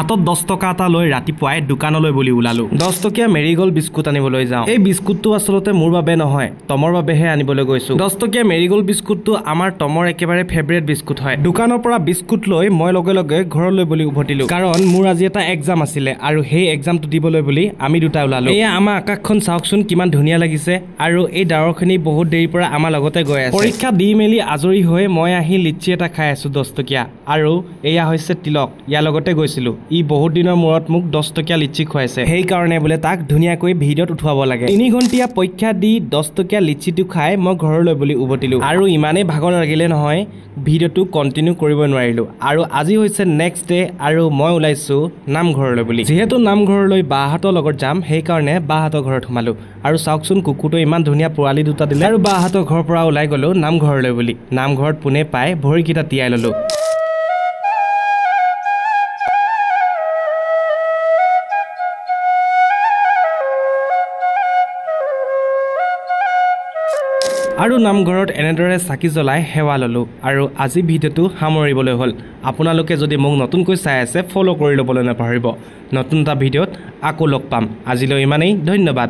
হাতত দহ টকা এটা লৈ ৰাতিপুৱাই দোকানলৈ বুলি ওলালো দহ টকীয়া মেৰি গ'ল্ড বিস্কুট আনিবলৈ যাওঁ এই বিস্কুটটো আচলতে মোৰ বাবে নহয় টমৰ বাবেহে আনিবলৈ গৈছো দহ টকীয়া মেৰি গ'ল্ড বিস্কুটটো আমাৰ টমৰ একেবাৰে ফেভৰেট বিস্কুট হয় দোকানৰ পৰা বিস্কুট লৈ মই লগে লগে ঘৰলৈ বুলি উভতিলো কাৰণ মোৰ আজি এটা এক্সাম আছিলে আৰু সেই এক্সামটো দিবলৈ বুলি আমি দুটা ওলালো এয়া আমাৰ আকাশখন চাওকচোন কিমান ধুনীয়া লাগিছে আৰু এই ডাৱৰখিনি বহুত দেৰিৰ পৰা আমাৰ লগতে গৈ আছে পৰীক্ষা দি মেলি আজৰি হৈ মই আহি লিচি এটা খাই আছো দহ টকীয়া আৰু এয়া হৈছে তিলক ইয়াৰ লগতে গৈছিলোঁ ই বহুত দিনৰ মূৰত মোক দহটকীয়া লিচি খুৱাইছে সেইকাৰণে বোলে তাক ধুনীয়াকৈ ভিডিঅ'ত উঠোৱাব লাগে তিনি ঘণ্টীয়া পৰীক্ষা দি দহটকীয়া লিচিটো খাই মই ঘৰলৈ বুলি উভতিলো আৰু ইমানেই ভাগৰ লাগিলে নহয় ভিডিঅ'টো কণ্টিনিউ কৰিব নোৱাৰিলো আৰু আজি হৈছে নেক্সট ডে' আৰু মই ওলাইছোঁ নামঘৰলৈ বুলি যিহেতু নামঘৰলৈ বাহঁতৰ লগত যাম সেইকাৰণে বাহঁতৰ ঘৰত সোমালোঁ আৰু চাওকচোন কুকুৰটো ইমান ধুনীয়া পোৱালি দুটা দিলে আৰু বাহঁতৰ ঘৰৰ পৰা ওলাই গ'লোঁ নামঘৰলৈ বুলি নামঘৰত পোনে পাই ভৰিকেইটা তিয়াই ললো আৰু নামঘৰত এনেদৰে চাকি জ্বলাই সেৱা ল'লোঁ আৰু আজি ভিডিঅ'টো সামৰিবলৈ হ'ল আপোনালোকে যদি মোক নতুনকৈ চাই আছে ফ'ল' কৰি ল'বলৈ নাপাহৰিব নতুন এটা ভিডিঅ'ত আকৌ লগ পাম আজিলৈ ইমানেই ধন্যবাদ